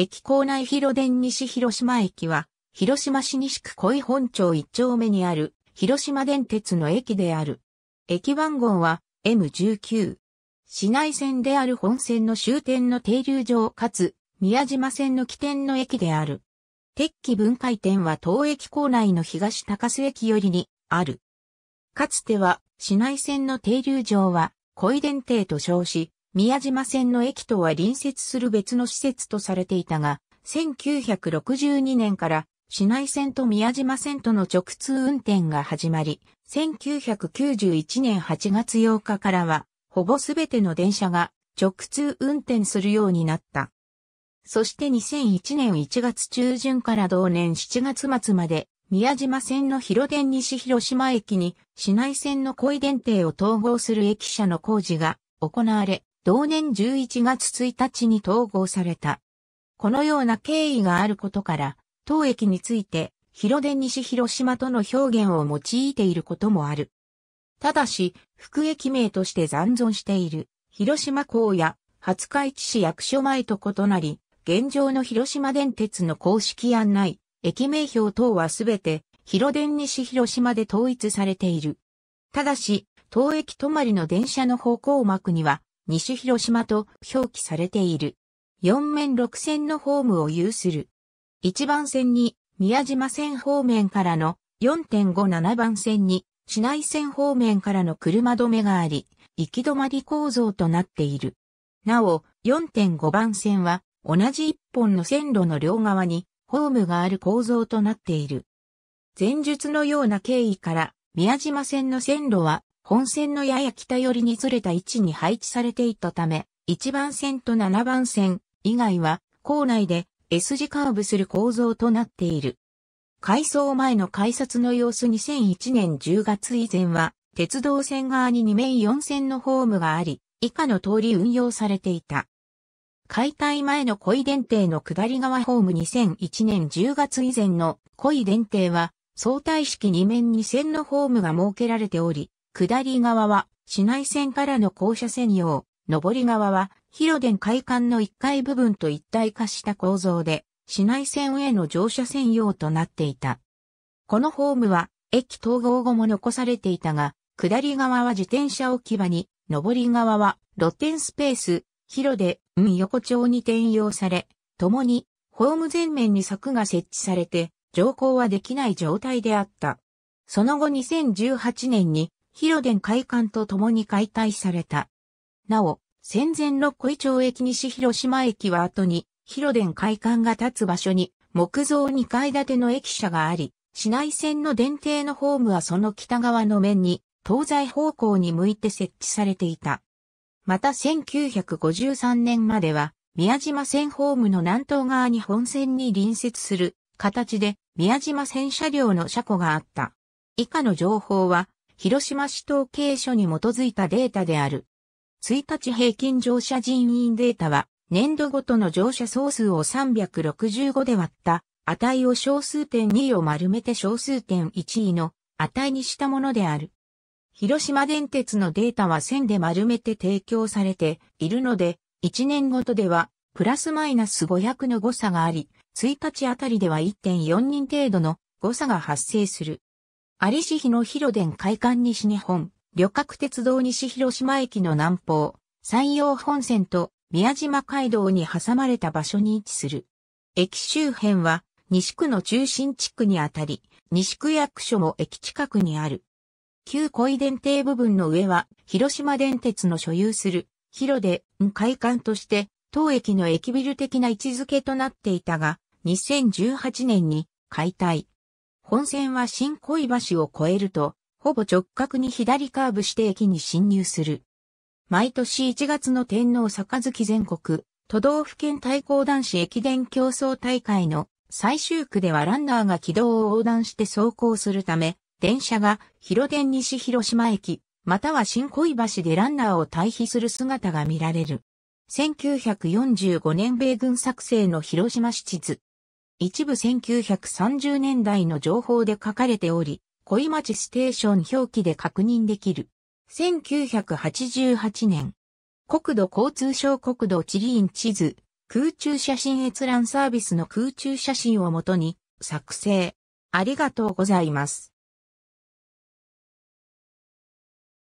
駅構内広電西広島駅は、広島市西区恋本町1丁目にある、広島電鉄の駅である。駅番号は M19。市内線である本線の終点の停留場かつ、宮島線の起点の駅である。鉄器分解点は当駅構内の東高須駅よりにある。かつては市内線の停留場は、小井電停と称し、宮島線の駅とは隣接する別の施設とされていたが、1962年から市内線と宮島線との直通運転が始まり、1991年8月8日からは、ほぼすべての電車が直通運転するようになった。そして2001年1月中旬から同年7月末まで、宮島線の広電西広島駅に市内線の小井電停を統合する駅舎の工事が行われ、同年11月1日に統合された。このような経緯があることから、当駅について、広電西広島との表現を用いていることもある。ただし、副駅名として残存している、広島港や、廿日市市役所前と異なり、現状の広島電鉄の公式案内、駅名表等はすべて、広電西広島で統一されている。ただし、当駅泊まりの電車の方向幕には、西広島と表記されている。4面6線のホームを有する。1番線に宮島線方面からの4.57番線に市内線方面からの車止めがあり、行き止まり構造となっている。なお、4.5番線は同じ1本の線路の両側にホームがある構造となっている。前述のような経緯から宮島線の線路は本線のやや北寄りにずれた位置に配置されていたため、1番線と7番線以外は校内で S 字カーブする構造となっている。改装前の改札の様子2001年10月以前は、鉄道線側に2面4線のホームがあり、以下の通り運用されていた。解体前の恋電停の下り側ホーム2001年10月以前の恋電停は、相対式2面2線のホームが設けられており、下り側は市内線からの校舎専用、上り側は広電会館の1階部分と一体化した構造で、市内線への乗車専用となっていた。このホームは、駅統合後も残されていたが、下り側は自転車置き場に、上り側は露天スペース、広で、ん横丁に転用され、共に、ホーム前面に柵が設置されて、乗降はできない状態であった。その後2018年に、広殿会館ととに解体された。なお、戦前の小井町駅西広島駅は後に、広殿会館が立つ場所に、木造2階建ての駅舎があり、市内線の電停のホームはその北側の面に、東西方向に向いて設置されていた。また1953年までは、宮島線ホームの南東側に本線に隣接する形で、宮島線車両の車庫があった。以下の情報は、広島市統計所に基づいたデータである。1日平均乗車人員データは、年度ごとの乗車総数を365で割った値を小数点2を丸めて小数点1の値にしたものである。広島電鉄のデータは線で丸めて提供されているので、1年ごとではプラスマイナス500の誤差があり、1日あたりでは1.4人程度の誤差が発生する。有志日の広電会館西日本、旅客鉄道西広島駅の南方、山陽本線と宮島街道に挟まれた場所に位置する。駅周辺は西区の中心地区にあたり、西区役所も駅近くにある。旧小井電停部分の上は広島電鉄の所有する広電会館として当駅の駅ビル的な位置づけとなっていたが、2018年に解体、本線は新恋橋を越えると、ほぼ直角に左カーブして駅に進入する。毎年1月の天皇杯全国、都道府県対抗男子駅伝競争大会の最終区ではランナーが軌道を横断して走行するため、電車が広電西広島駅、または新恋橋でランナーを退避する姿が見られる。1945年米軍作成の広島市地図。一部1930年代の情報で書かれており、恋町ステーション表記で確認できる。1988年、国土交通省国土地理院地図、空中写真閲覧サービスの空中写真をもとに作成。ありがとうございます。